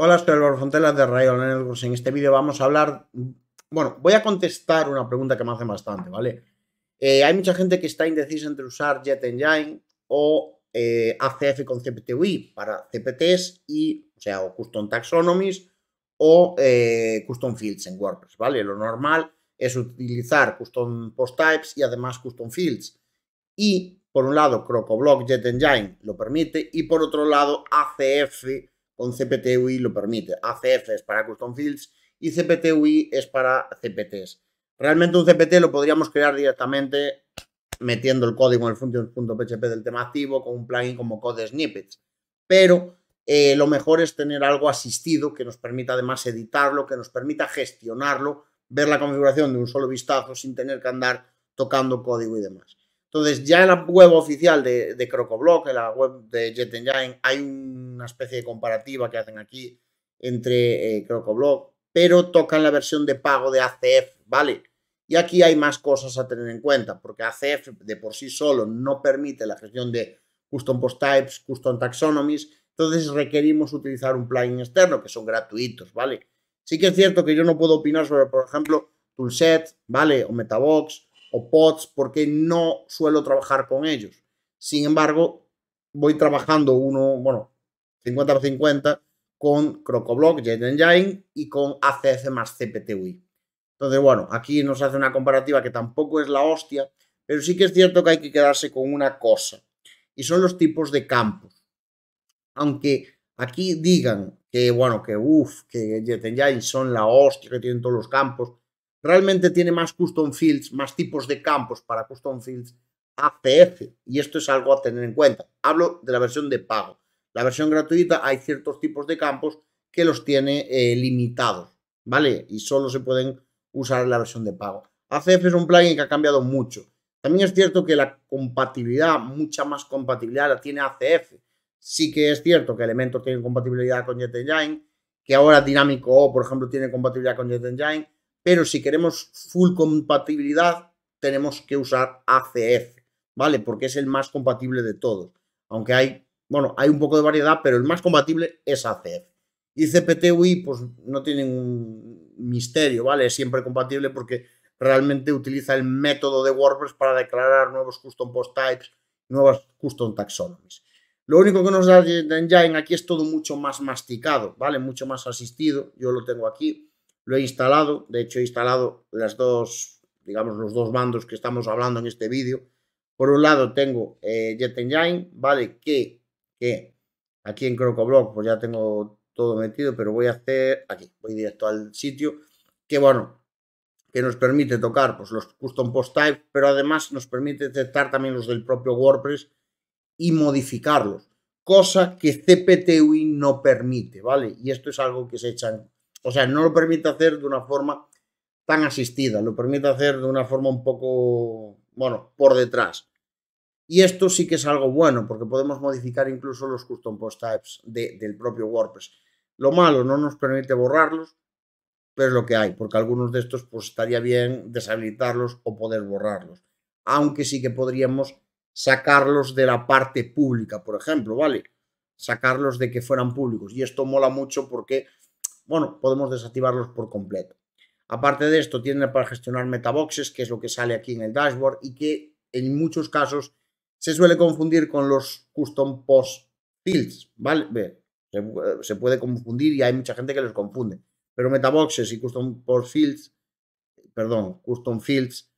Hola, soy Álvaro Fontelas de Rayo Networks. En este vídeo vamos a hablar, bueno, voy a contestar una pregunta que me hacen bastante, ¿vale? Eh, hay mucha gente que está indecisa entre usar Jet Engine o eh, ACF con CPTUI para CPTs y, o sea, o Custom Taxonomies o eh, Custom Fields en WordPress, ¿vale? Lo normal es utilizar Custom Post Types y además Custom Fields. Y, por un lado, CrocoBlock Jet Engine lo permite y, por otro lado, ACF con CPTUI lo permite. ACF es para Custom Fields y CPTUI es para CPTs. Realmente un CPT lo podríamos crear directamente metiendo el código en el functions.php del tema activo con un plugin como Code Snippets. Pero eh, lo mejor es tener algo asistido que nos permita además editarlo, que nos permita gestionarlo, ver la configuración de un solo vistazo sin tener que andar tocando código y demás. Entonces, ya en la web oficial de, de Crocoblock, en la web de JetEngine, hay una especie de comparativa que hacen aquí entre eh, Crocoblock, pero tocan la versión de pago de ACF, ¿vale? Y aquí hay más cosas a tener en cuenta, porque ACF de por sí solo no permite la gestión de custom post types, custom taxonomies, entonces requerimos utilizar un plugin externo, que son gratuitos, ¿vale? Sí que es cierto que yo no puedo opinar sobre, por ejemplo, Toolset, ¿vale? O Metabox, o pods porque no suelo trabajar con ellos. Sin embargo, voy trabajando uno, bueno, 50 por 50 con CrocoBlock, Jet y con ACF más CPTUI. Entonces, bueno, aquí nos hace una comparativa que tampoco es la hostia, pero sí que es cierto que hay que quedarse con una cosa, y son los tipos de campos. Aunque aquí digan que, bueno, que uf que Jet son la hostia, que tienen todos los campos, realmente tiene más custom fields, más tipos de campos para custom fields ACF. Y esto es algo a tener en cuenta. Hablo de la versión de pago. La versión gratuita hay ciertos tipos de campos que los tiene eh, limitados, ¿vale? Y solo se pueden usar en la versión de pago. ACF es un plugin que ha cambiado mucho. También es cierto que la compatibilidad, mucha más compatibilidad la tiene ACF. Sí que es cierto que elementos tiene compatibilidad con JetEngine, que ahora Dinámico O, por ejemplo, tiene compatibilidad con JetEngine, pero si queremos full compatibilidad, tenemos que usar ACF, ¿vale? Porque es el más compatible de todos. Aunque hay, bueno, hay un poco de variedad, pero el más compatible es ACF. Y CPT-UI, pues no tiene un misterio, ¿vale? Es siempre compatible porque realmente utiliza el método de WordPress para declarar nuevos custom post types, nuevas custom taxonomies. Lo único que nos da Engine aquí es todo mucho más masticado, ¿vale? Mucho más asistido. Yo lo tengo aquí lo he instalado, de hecho he instalado las dos, digamos, los dos bandos que estamos hablando en este vídeo. Por un lado tengo eh, JetEngine, ¿vale? Que, que aquí en CrocoBlock pues ya tengo todo metido, pero voy a hacer aquí, voy directo al sitio, que bueno, que nos permite tocar pues, los custom post Type, pero además nos permite aceptar también los del propio WordPress y modificarlos, cosa que CPTUI no permite, ¿vale? Y esto es algo que se echan o sea, no lo permite hacer de una forma tan asistida, lo permite hacer de una forma un poco, bueno, por detrás. Y esto sí que es algo bueno, porque podemos modificar incluso los custom post types del propio WordPress. Lo malo, no nos permite borrarlos, pero es lo que hay, porque algunos de estos pues estaría bien deshabilitarlos o poder borrarlos. Aunque sí que podríamos sacarlos de la parte pública, por ejemplo, ¿vale? Sacarlos de que fueran públicos. Y esto mola mucho porque bueno, podemos desactivarlos por completo. Aparte de esto, tiene para gestionar metaboxes, que es lo que sale aquí en el dashboard y que en muchos casos se suele confundir con los custom post fields, ¿vale? Se, eh, se puede confundir y hay mucha gente que los confunde. Pero metaboxes y custom post fields, perdón, custom fields,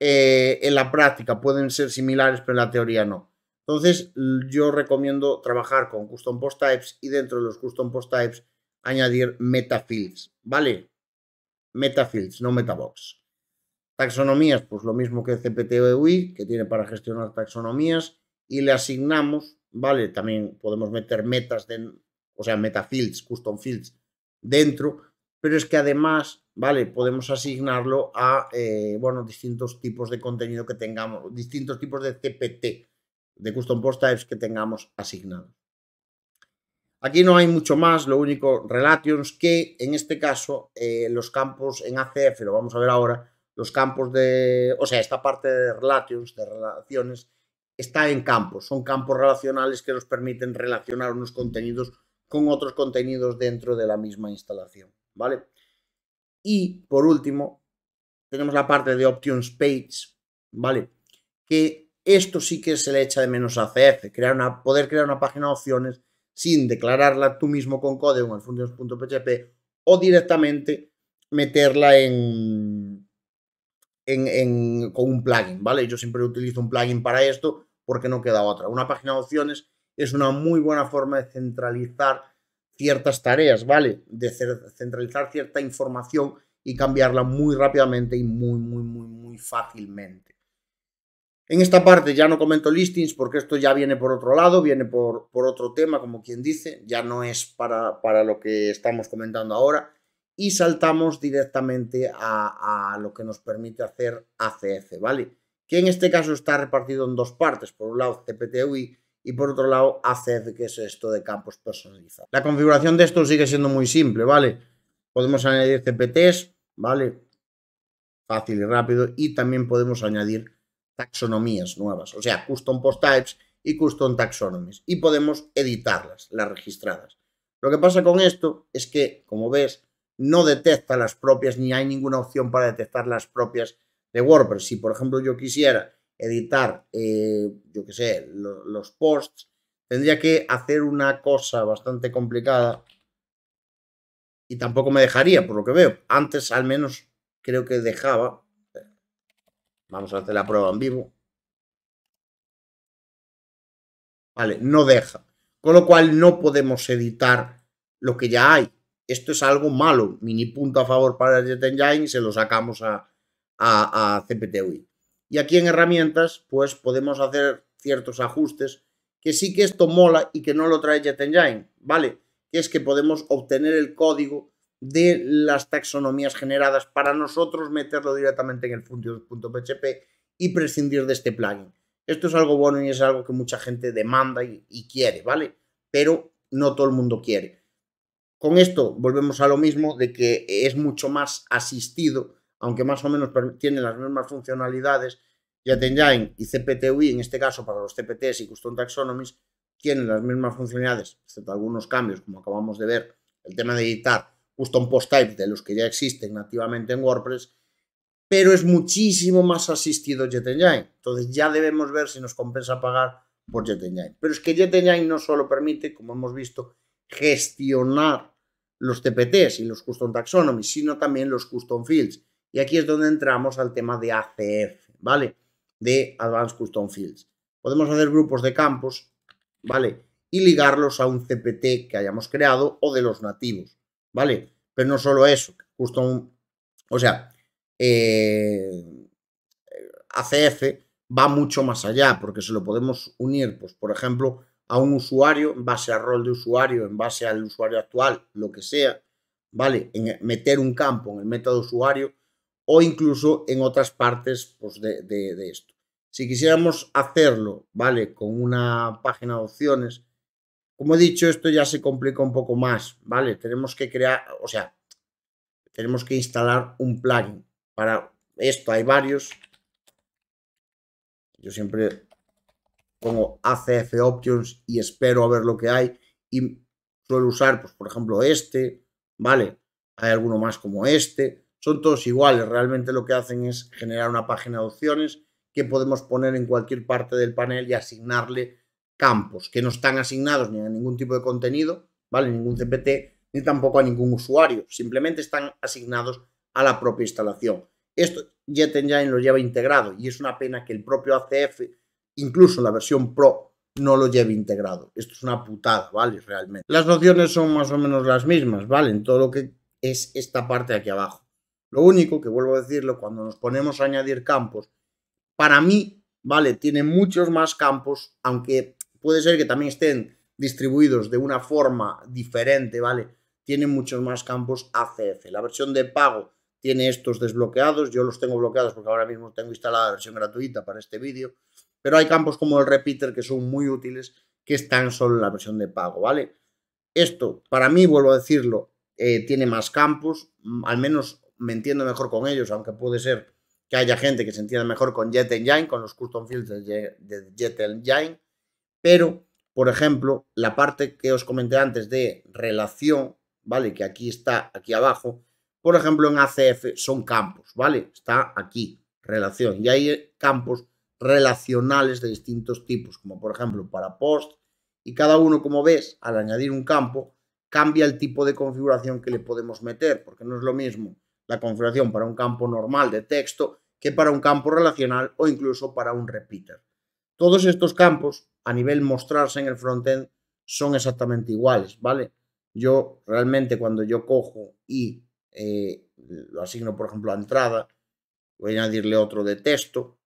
eh, en la práctica pueden ser similares, pero en la teoría no. Entonces, yo recomiendo trabajar con custom post types y dentro de los custom post types añadir metafields, ¿vale? Metafields, no metabox. Taxonomías, pues lo mismo que cpt e que tiene para gestionar taxonomías, y le asignamos, ¿vale? También podemos meter metas, de, o sea, metafields, custom fields dentro, pero es que además, ¿vale? Podemos asignarlo a, eh, bueno, distintos tipos de contenido que tengamos, distintos tipos de CPT, de custom post types que tengamos asignados. Aquí no hay mucho más, lo único, Relations, que en este caso eh, los campos en ACF, lo vamos a ver ahora, los campos de, o sea, esta parte de Relations, de relaciones, está en campos, son campos relacionales que nos permiten relacionar unos contenidos con otros contenidos dentro de la misma instalación, ¿vale? Y por último, tenemos la parte de Options Page, ¿vale? Que esto sí que se le echa de menos a ACF, crear una, poder crear una página de opciones sin declararla tú mismo con código en el functions.php o directamente meterla en, con un plugin, ¿vale? Yo siempre utilizo un plugin para esto porque no queda otra. Una página de opciones es una muy buena forma de centralizar ciertas tareas, ¿vale? De centralizar cierta información y cambiarla muy rápidamente y muy, muy, muy, muy fácilmente. En esta parte ya no comento listings porque esto ya viene por otro lado, viene por, otro tema, como quien dice, ya no es para, para lo que estamos comentando ahora y saltamos directamente a, a, lo que nos permite hacer ACF, ¿vale? Que en este caso está repartido en dos partes, por un lado CPTUI y por otro lado ACF, que es esto de campos personalizados. La configuración de esto sigue siendo muy simple, ¿vale? Podemos añadir CPTs, ¿vale? Fácil y rápido, y también podemos añadir taxonomías nuevas, o sea, custom post types y custom taxonomies, y podemos editarlas, las registradas. Lo que pasa con esto es que, como ves, no detecta las propias, ni hay ninguna opción para detectar las propias de WordPress. Si, por ejemplo, yo quisiera editar, eh, yo qué sé, los posts, tendría que hacer una cosa bastante complicada y tampoco me dejaría, por lo que veo. Antes, al menos, creo que dejaba, Vamos a hacer la prueba en vivo. Vale, no deja. Con lo cual no podemos editar lo que ya hay. Esto es algo malo. Mini punto a favor para Jet Engine y se lo sacamos a, a, a CPTUI. Y aquí en herramientas, pues podemos hacer ciertos ajustes que sí que esto mola y que no lo trae Jet Engine, ¿vale? Que es que podemos obtener el código de las taxonomías generadas para nosotros meterlo directamente en el .php y prescindir de este plugin. Esto es algo bueno y es algo que mucha gente demanda y, quiere, ¿vale? Pero no todo el mundo quiere. Con esto volvemos a lo mismo de que es mucho más asistido, aunque más o menos tiene las mismas funcionalidades, Yatenjain y CPTUI, en este caso para los CPTs y Custom Taxonomies, tienen las mismas funcionalidades, excepto algunos cambios, como acabamos de ver, el tema de editar custom post type de los que ya existen nativamente en WordPress, pero es muchísimo más asistido JetEngine. Entonces ya debemos ver si nos compensa pagar por JetEngine. Pero es que JetEngine no solo permite, como hemos visto, gestionar los TPTs y los custom taxonomies, sino también los custom fields. Y aquí es donde entramos al tema de ACF, ¿vale? De Advanced Custom Fields. Podemos hacer grupos de campos, ¿vale? Y ligarlos a un CPT que hayamos creado o de los nativos. ¿vale? Pero no solo eso, un, o sea, eh, ACF va mucho más allá, porque se lo podemos unir, pues, por ejemplo, a un usuario en base al rol de usuario, en base al usuario actual, lo que sea, ¿vale? En e, meter un campo en el método usuario o incluso en otras partes pues, de, de esto. Si quisiéramos hacerlo, ¿vale? Con una página de opciones como he dicho, esto ya se complica un poco más, ¿vale? Tenemos que crear, o sea, tenemos que instalar un plugin. Para esto hay varios. Yo siempre pongo ACF Options y espero a ver lo que hay. Y suelo usar, pues, por ejemplo, este, ¿vale? Hay alguno más como este. Son todos iguales. Realmente lo que hacen es generar una página de opciones que podemos poner en cualquier parte del panel y asignarle campos que no están asignados ni a ningún tipo de contenido, ¿vale? Ningún CPT, ni tampoco a ningún usuario. Simplemente están asignados a la propia instalación. Esto Engine lo lleva integrado y es una pena que el propio ACF, incluso la versión Pro, no lo lleve integrado. Esto es una putada, ¿vale? Realmente. Las nociones son más o menos las mismas, ¿vale? En todo lo que es esta parte de aquí abajo. Lo único que vuelvo a decirlo, cuando nos ponemos a añadir campos, para mí, ¿vale? Tiene muchos más campos, aunque Puede ser que también estén distribuidos de una forma diferente, ¿vale? Tienen muchos más campos ACF. La versión de pago tiene estos desbloqueados. Yo los tengo bloqueados porque ahora mismo tengo instalada la versión gratuita para este vídeo. Pero hay campos como el repeater que son muy útiles, que están solo en la versión de pago, ¿vale? Esto, para mí, vuelvo a decirlo, eh, tiene más campos. Mm, al menos me entiendo mejor con ellos, aunque puede ser que haya gente que se entienda mejor con JetEngine, con los custom fields de Jet Engine. Pero, por ejemplo, la parte que os comenté antes de relación, ¿vale? Que aquí está, aquí abajo. Por ejemplo, en ACF son campos, ¿vale? Está aquí, relación. Y hay eh, campos relacionales de distintos tipos, como por ejemplo para post. Y cada uno, como ves, al añadir un campo, cambia el tipo de configuración que le podemos meter, porque no es lo mismo la configuración para un campo normal de texto que para un campo relacional o incluso para un repeater. Todos estos campos, a nivel mostrarse en el frontend, son exactamente iguales, ¿vale? Yo realmente cuando yo cojo y eh, lo asigno, por ejemplo, a entrada, voy a añadirle otro de texto.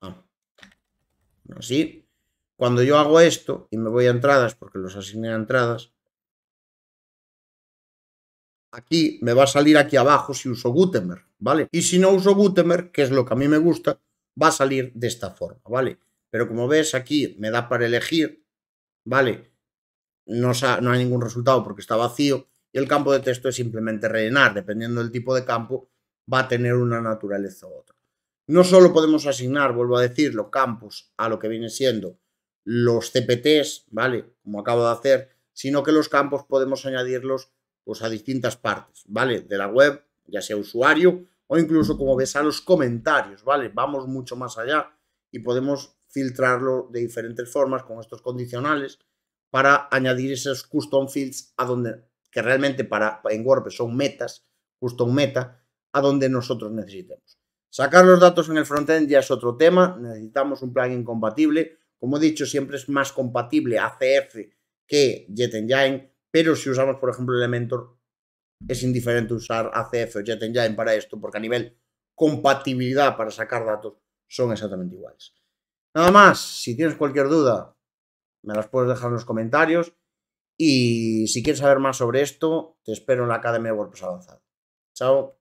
Ah, así. Cuando yo hago esto y me voy a entradas, porque los asigné a entradas, Aquí me va a salir aquí abajo si uso Gutenberg, ¿vale? Y si no uso Gutenberg, que es lo que a mí me gusta, va a salir de esta forma, ¿vale? Pero como ves, aquí me da para elegir, ¿vale? No, no hay ningún resultado porque está vacío y el campo de texto es simplemente rellenar, dependiendo del tipo de campo, va a tener una naturaleza u otra. No solo podemos asignar, vuelvo a decirlo, campos a lo que viene siendo los CPTs, ¿vale? Como acabo de hacer, sino que los campos podemos añadirlos pues, a distintas partes, ¿vale? De la web, ya sea usuario o incluso, como ves, a los comentarios, ¿vale? Vamos mucho más allá y podemos filtrarlo de diferentes formas con estos condicionales para añadir esos custom fields a donde, que realmente para, en WordPress son metas, custom meta, a donde nosotros necesitemos. Sacar los datos en el frontend ya es otro tema, necesitamos un plugin compatible. Como he dicho, siempre es más compatible ACF que JetEngine, pero si usamos, por ejemplo, Elementor, es indiferente usar ACF o Jet para esto, porque a nivel compatibilidad para sacar datos son exactamente iguales. Nada más, si tienes cualquier duda, me las puedes dejar en los comentarios. Y si quieres saber más sobre esto, te espero en la Academia de WordPress Avanzado. Chao.